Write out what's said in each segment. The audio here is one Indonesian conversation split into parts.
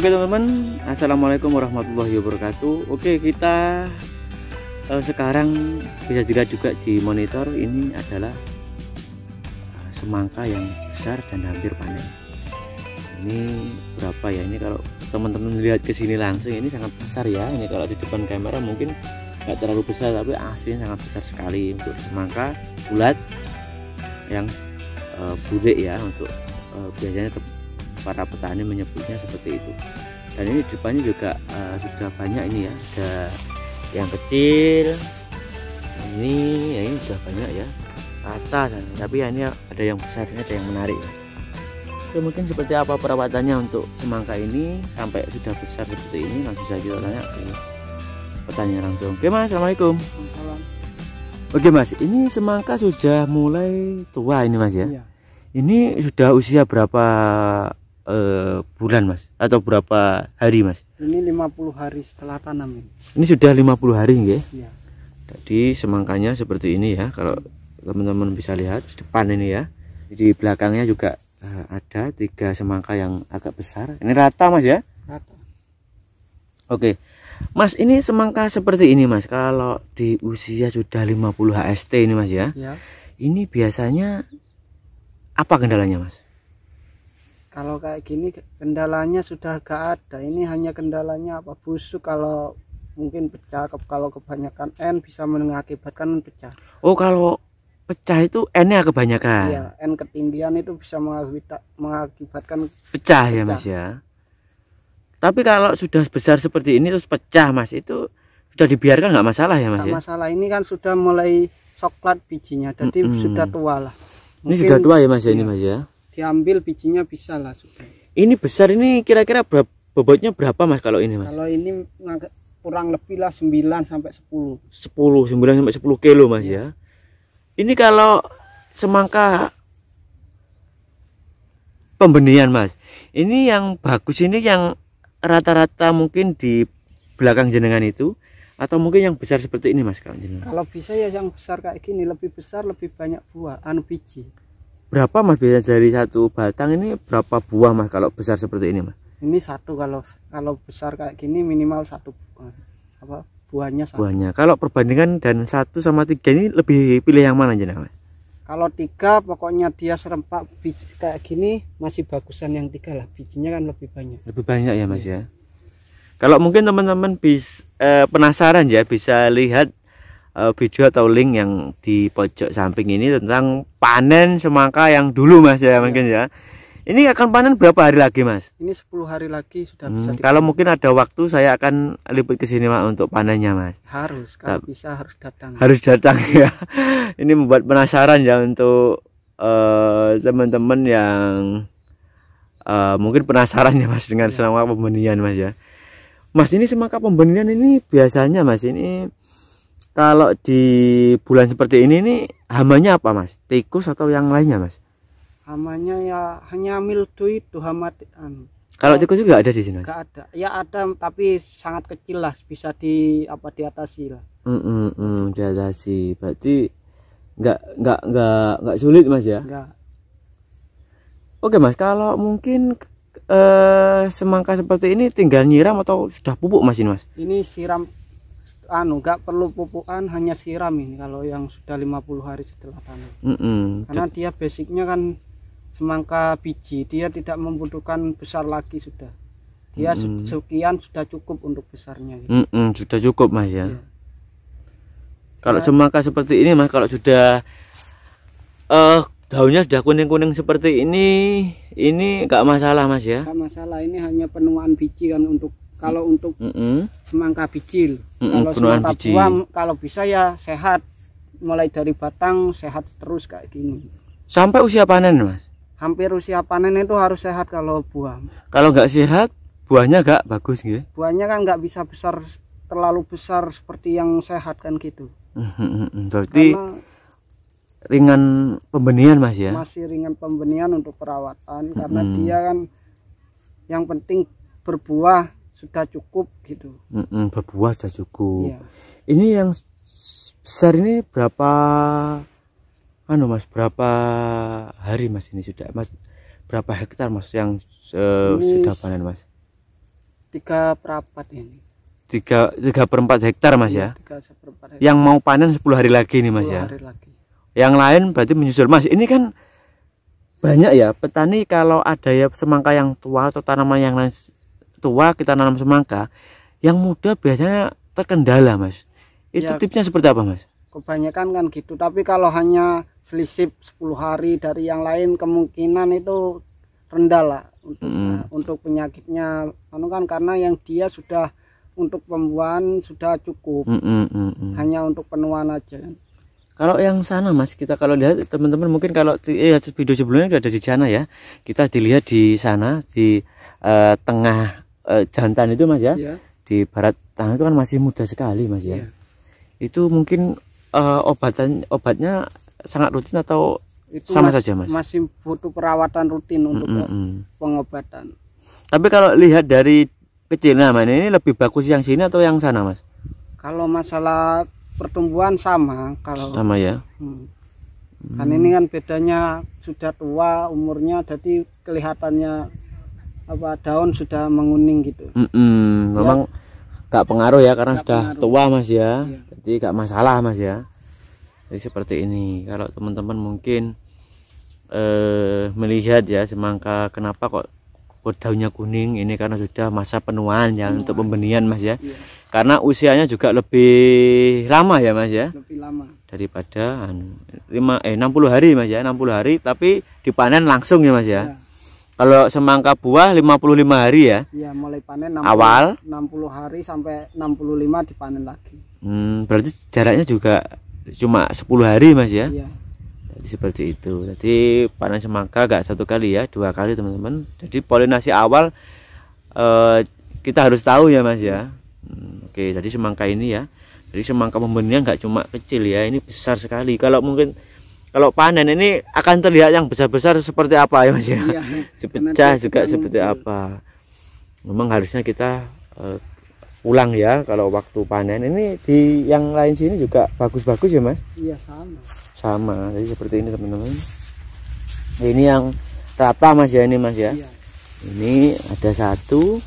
Oke teman-teman, assalamualaikum warahmatullahi wabarakatuh. Oke kita uh, sekarang bisa juga juga di monitor ini adalah eh, semangka yang besar dan hampir panen. Ini berapa ya? Ini kalau teman-teman lihat ke sini langsung ini sangat besar ya. Ini kalau di depan kamera mungkin nggak terlalu besar tapi aslinya sangat besar sekali untuk semangka bulat yang uh, eh, budek ya untuk uh, biasanya para petani menyebutnya seperti itu dan ini depannya juga uh, sudah banyak ini ya ada yang kecil ini ya ini sudah banyak ya Atas, tapi ya ini ada yang besar ini ada yang menarik ya. Oke, mungkin seperti apa perawatannya untuk semangka ini sampai sudah besar seperti ini langsung saja kita tanya ke petani langsung oke mas assalamualaikum Assalamualaikum. oke mas ini semangka sudah mulai tua ini mas ya, Iya. ini sudah usia berapa Eh, bulan mas atau berapa hari mas ini 50 hari setelah tanam ini, ini sudah 50 hari enggak ya jadi semangkanya seperti ini ya kalau teman-teman bisa lihat di depan ini ya di belakangnya juga eh, ada tiga semangka yang agak besar ini rata mas ya rata oke mas ini semangka seperti ini mas kalau di usia sudah 50 HST ini mas ya, ya. ini biasanya apa kendalanya mas kalau kayak gini kendalanya sudah gak ada ini hanya kendalanya apa busuk kalau mungkin pecah kalau kebanyakan N bisa mengakibatkan pecah oh kalau pecah itu N nya kebanyakan iya N ketinggian itu bisa mengakibatkan pecah, ya, pecah ya mas ya tapi kalau sudah besar seperti ini terus pecah mas itu sudah dibiarkan nggak masalah ya mas gak ya? masalah ini kan sudah mulai coklat bijinya jadi mm -hmm. sudah tua lah Mungkin, ini sudah tua ya mas ya ini iya. mas ya diambil bijinya bisa lah sudah. Ini besar ini kira-kira berapa bobotnya berapa Mas kalau ini Mas? Kalau ini kurang lebih lah 9 sampai 10. 10 9 sampai 10 kilo Mas ya. ya. Ini kalau semangka pembenihan Mas. Ini yang bagus ini yang rata-rata mungkin di belakang jenengan itu atau mungkin yang besar seperti ini mas kalau bisa ya yang besar kayak gini lebih besar lebih banyak buah anu biji berapa mas biasanya dari satu batang ini berapa buah mas kalau besar seperti ini mas ini satu kalau kalau besar kayak gini minimal satu apa buahnya satu. buahnya kalau perbandingan dan satu sama tiga ini lebih pilih yang mana jenama kalau tiga pokoknya dia serempak biji kayak gini masih bagusan yang tiga lah bijinya kan lebih banyak lebih banyak ya mas ya kalau mungkin teman-teman bis eh, penasaran ya bisa lihat Eh, video atau link yang di pojok samping ini tentang panen semangka yang dulu Mas ya, ya. mungkin ya. Ini akan panen berapa hari lagi Mas? Ini 10 hari lagi sudah hmm, bisa. Kalau mungkin ada waktu saya akan liput ke sini Mas untuk panennya Mas. Harus, kalau Tapi, bisa harus datang. Harus datang ya. ini membuat penasaran ya untuk eh, teman-teman uh, yang uh, mungkin penasaran ya Mas dengan ya. semangka pembenihan Mas ya. Mas ini semangka pembenihan ini biasanya Mas ini kalau di bulan seperti ini nih hamanya apa mas tikus atau yang lainnya mas hamanya ya hanya mildu itu hama anu. kalau tikus juga ada di sini mas? Gak ada ya ada tapi sangat kecil lah bisa di apa diatasi lah mm -mm, mm, diatasi berarti nggak nggak nggak nggak sulit mas ya enggak. Oke mas, kalau mungkin eh, semangka seperti ini tinggal nyiram atau sudah pupuk mas ini mas? Ini siram anu nggak perlu pupukan hanya siram ini kalau yang sudah 50 hari setelah tanam. mm -hmm. karena dia basicnya kan semangka biji dia tidak membutuhkan besar lagi sudah dia mm -hmm. sekian sudah cukup untuk besarnya gitu. mm -hmm. sudah cukup mas ya, iya. kalau nah, semangka seperti ini mas kalau sudah uh, daunnya sudah kuning-kuning seperti ini ini enggak masalah mas ya enggak masalah ini hanya penuaan biji kan untuk kalau untuk mm -hmm. semangka picil Mm -hmm. Kalau semangka biji. buah kalau bisa ya sehat mulai dari batang sehat terus kayak gini. Sampai usia panen, Mas? Hampir usia panen itu harus sehat kalau buah. Kalau nggak sehat, buahnya nggak bagus gitu? Buahnya kan nggak bisa besar terlalu besar seperti yang sehat kan gitu. Berarti Karena ringan pembenihan mas ya masih ringan pembenihan untuk perawatan karena hmm. dia kan yang penting berbuah sudah cukup gitu mm -mm, berbuah sudah cukup yeah. ini yang besar ini berapa anu mas berapa hari mas ini sudah mas berapa hektar mas yang uh, sudah panen mas tiga perempat ini tiga tiga perempat hektar mas iya, ya, seperempat. Hektar. yang mau panen sepuluh hari lagi nih mas ya hari lagi. yang lain berarti menyusul mas ini kan banyak ya petani kalau ada ya semangka yang tua atau tanaman yang lain tua kita nanam semangka yang muda biasanya terkendala mas itu ya, tipsnya seperti apa mas kebanyakan kan gitu tapi kalau hanya selisip 10 hari dari yang lain kemungkinan itu rendah lah untuk, hmm. uh, untuk penyakitnya anu kan karena yang dia sudah untuk pembuahan sudah cukup hmm, hmm, hmm, hmm. hanya untuk penuaan aja kan kalau yang sana mas kita kalau lihat teman-teman mungkin kalau lihat eh, video sebelumnya sudah ada di sana ya kita dilihat di sana di eh, tengah Eh, jantan itu mas ya, yeah. di barat tangan itu kan masih muda sekali mas ya, yeah. itu mungkin uh, obatan obatnya sangat rutin atau itu sama mas, saja mas masih butuh perawatan rutin untuk mm -hmm. pengobatan tapi kalau lihat dari kecil nah mas ini lebih bagus yang sini atau yang sana mas kalau masalah pertumbuhan sama kalau sama ya hmm. kan ini kan bedanya sudah tua umurnya jadi kelihatannya apa daun sudah menguning gitu mm -mm. Ya. memang gak pengaruh ya karena gak sudah pengaruh. tua mas ya iya. jadi gak masalah mas ya jadi seperti ini kalau teman-teman mungkin eh, melihat ya semangka kenapa kok daunnya kuning ini karena sudah masa penuaan ya untuk pembenihan mas ya iya. karena usianya juga lebih lama ya mas ya lebih lama daripada 5 anu, eh 60 hari mas ya 60 hari tapi dipanen langsung ya mas ya, ya kalau semangka buah 55 hari ya? Iya, mulai panen 60, awal 60 hari sampai 65 dipanen lagi. Hmm, berarti jaraknya juga cuma 10 hari Mas ya? Iya. Jadi seperti itu. Jadi panen semangka gak satu kali ya, dua kali teman-teman. Jadi polinasi awal eh, kita harus tahu ya Mas ya. Hmm, Oke, jadi semangka ini ya. Jadi semangka pembenihnya nggak cuma kecil ya, ini besar sekali. Kalau mungkin kalau panen ini akan terlihat yang besar-besar seperti apa ya Mas ya. ya Sepecah juga seperti apa. Memang harusnya kita uh, ulang ya kalau waktu panen ini di yang lain sini juga bagus-bagus ya Mas. Iya, sama. Sama. Jadi seperti ini teman-teman. Ini yang rata Mas ya ini Mas ya. ya. Ini ada satu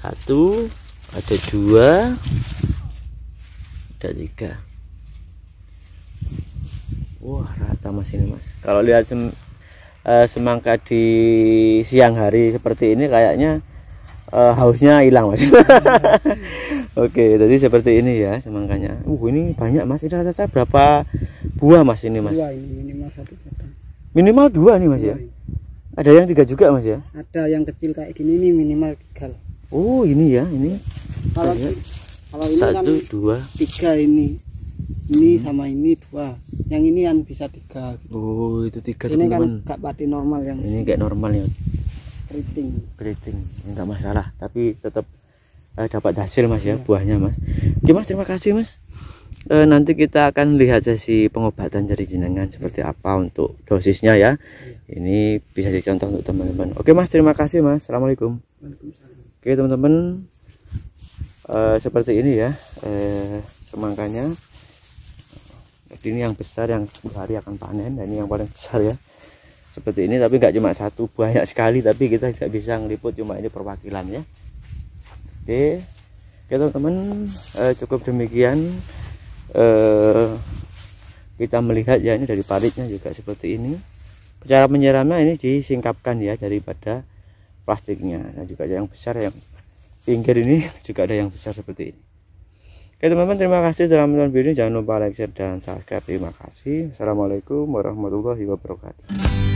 satu ada dua ada tiga wah rata mas ini mas kalau lihat sem eh, semangka di siang hari seperti ini kayaknya uh, hausnya hilang mas oke jadi seperti ini ya semangkanya uh ini banyak mas ini rata-rata berapa buah mas ini mas dua ini minimal satu minimal dua nih mas ya ada yang tiga juga mas ya ada yang kecil kayak gini ini minimal tiga oh ini ya ini kalau ini kan satu kan dua tiga ini ini hmm. sama ini dua yang ini yang bisa tiga oh itu tiga ini kan gak pati normal yang ini kayak normal ya keriting keriting enggak masalah tapi tetap uh, eh, dapat hasil mas ya, ya buahnya mas oke mas terima kasih mas E, nanti kita akan lihat sesi pengobatan dari jenengan seperti apa untuk dosisnya ya, iya. ini bisa dicontoh untuk teman-teman oke mas terima kasih mas assalamualaikum oke teman-teman e, seperti ini ya e, semangkanya seperti ini yang besar yang hari akan panen dan nah, ini yang paling besar ya seperti ini tapi nggak cuma satu banyak sekali tapi kita tidak bisa ngeliput cuma ini perwakilannya oke oke teman-teman eh, cukup demikian eh, kita melihat ya ini dari paritnya juga seperti ini cara menyiramnya ini disingkapkan ya daripada plastiknya dan nah, juga ada yang besar yang pinggir ini juga ada yang besar seperti ini Oke ya, teman-teman terima kasih telah menonton video ini. Jangan lupa like, share, dan subscribe. Terima kasih. Assalamualaikum warahmatullahi wabarakatuh.